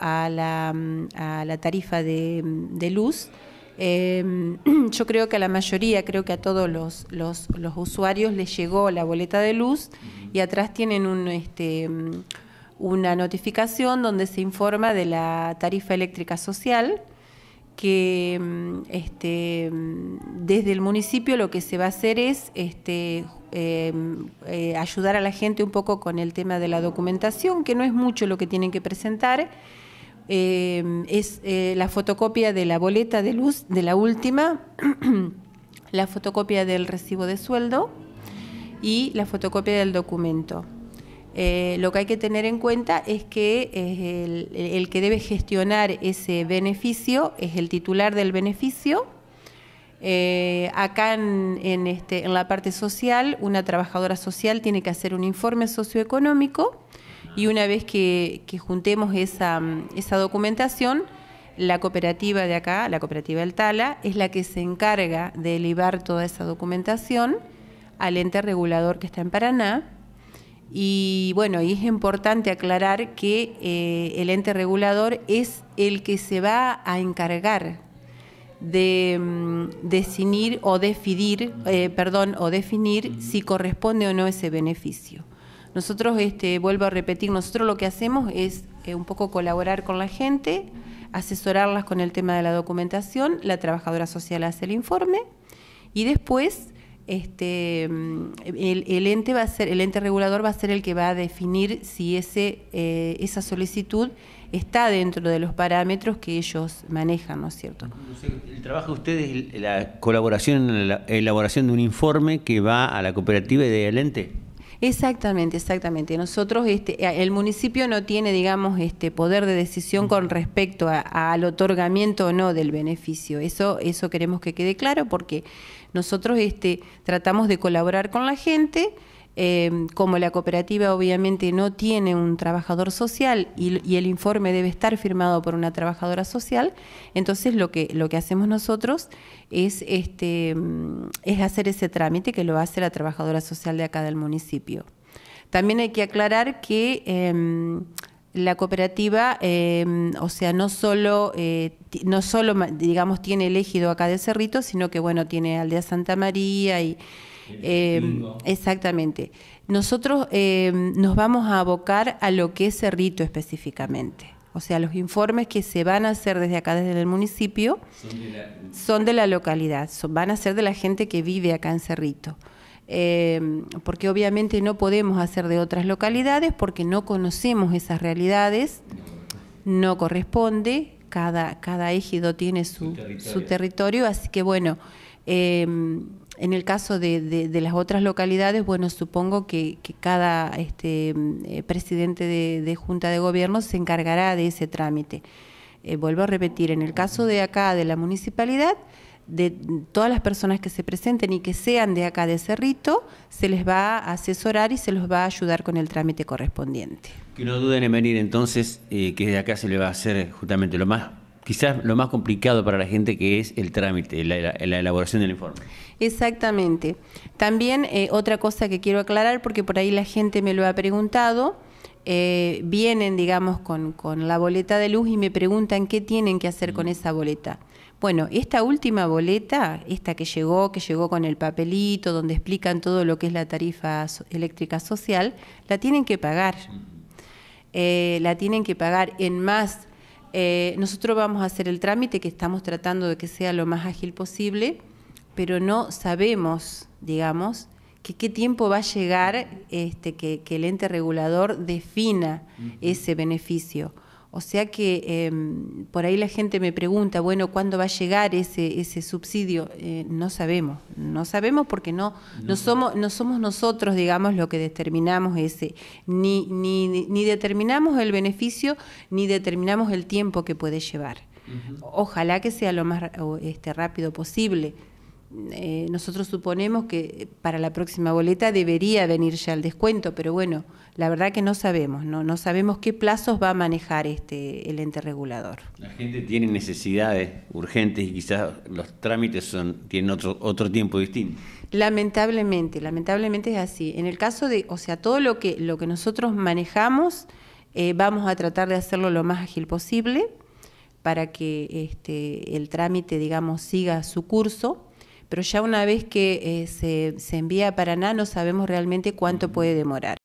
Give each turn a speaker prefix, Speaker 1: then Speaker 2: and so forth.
Speaker 1: a la, tarifa de, luz. Em, yo creo que a la mayoría, creo que a todos los, usuarios les llegó la boleta de luz y atrás tienen este, una notificación donde se informa de la tarifa eléctrica social que em, este, desde el municipio lo que se va a hacer es este, Em, eh, ayudar a la gente un poco con el tema de la documentación, que no es mucho lo que tienen que presentar. Em, es eh, la fotocopia de la boleta de luz de la última, la fotocopia del recibo de sueldo y la fotocopia del documento. Eh, lo que hay que tener en cuenta es que el, que debe gestionar ese beneficio es el titular del beneficio eh, acá este, en, la parte social, una trabajadora social tiene que hacer un informe socioeconómico y una vez que, juntemos esa, documentación, la cooperativa de acá, la cooperativa Altala, es la que se encarga de elevar toda esa documentación al ente regulador que está en Paraná. Y bueno, y es importante aclarar que eh, el ente regulador es el que se va a encargar de mm, definir o decidir eh, perdón, o definir si corresponde o no ese beneficio. Nosotros, este, vuelvo a repetir, nosotros lo que hacemos es eh, un poco colaborar con la gente, asesorarlas con el tema de la documentación, la trabajadora social hace el informe y después este, mm, el, ente va a ser, el ente regulador va a ser el que va a definir si ese, eh, esa solicitud está dentro de los parámetros que ellos manejan, ¿no es cierto?
Speaker 2: El trabajo de ustedes, la colaboración en la elaboración de un informe que va a la cooperativa y del ente.
Speaker 1: Exactamente, exactamente. Nosotros, este, el municipio no tiene, digamos, este poder de decisión con respecto al otorgamiento o no del beneficio. Eso, eso queremos que quede claro porque nosotros este, tratamos de colaborar con la gente Em, como la cooperativa obviamente no tiene un trabajador social y, el informe debe estar firmado por una trabajadora social, entonces lo que, lo que hacemos nosotros es, este, mm, es hacer ese trámite que lo hace la trabajadora social de acá del municipio. También hay que aclarar que... Em, la cooperativa, em, o sea, no solo, eh, no solo, digamos, tiene el ejido acá de Cerrito, sino que, bueno, tiene Aldea Santa María y eh, exactamente. Nosotros eh, nos vamos a abocar a lo que es Cerrito específicamente. O sea, los informes que se van a hacer desde acá, desde el municipio, son de la, localidad, son, van a ser de la gente que vive acá en Cerrito. Eh, porque obviamente no podemos hacer de otras localidades porque no conocemos esas realidades, no corresponde, cada, cada ejido tiene su, territorio. así que bueno, en el caso de, las otras localidades, bueno, supongo que, cada este, eh, presidente de, Junta de Gobierno se encargará de ese trámite. Eh, vuelvo a repetir, en el caso de acá, de la municipalidad, de todas las personas que se presenten y que sean de acá de Cerrito, se les va a asesorar y se los va a ayudar con el trámite correspondiente.
Speaker 2: Que no duden en venir entonces, eh, que de acá se le va a hacer justamente lo más quizás lo más complicado para la gente que es el trámite, la, elaboración del informe.
Speaker 1: Exactamente. También eh, otra cosa que quiero aclarar, porque por ahí la gente me lo ha preguntado, eh, vienen, digamos, con, la boleta de luz y me preguntan qué tienen que hacer con mm. esa boleta. Bueno, esta última boleta, esta que llegó, que llegó con el papelito donde explican todo lo que es la tarifa eléctrica social, la tienen que pagar. Mm. Eh, la tienen que pagar en más eh, nosotros vamos a hacer el trámite que estamos tratando de que sea lo más ágil posible, pero no sabemos, digamos, que qué tiempo va a llegar este, que, el ente regulador defina ese beneficio. O sea que em, por ahí la gente me pregunta, bueno, ¿cuándo va a llegar ese, subsidio? Eh, no sabemos, no sabemos porque no, no, somos, nosotros, digamos, lo que determinamos ese, ni, ni, determinamos el beneficio, ni determinamos el tiempo que puede llevar. Ojalá que sea lo más este, rápido posible eh, nosotros suponemos que eh, para la próxima boleta debería venir ya el descuento, pero bueno, la verdad que no sabemos, no, sabemos qué plazos va a manejar este el ente regulador.
Speaker 2: La gente tiene necesidades urgentes y quizás los trámites tienen otro otro tiempo distinto.
Speaker 1: Lamentablemente, lamentablemente es así. En el caso de, o sea, todo lo que lo que nosotros manejamos eh, vamos a tratar de hacerlo lo más ágil posible para que este, el trámite, digamos, siga su curso pero ya una vez que eh, se, se, envía a Paraná no sabemos realmente cuánto puede demorar.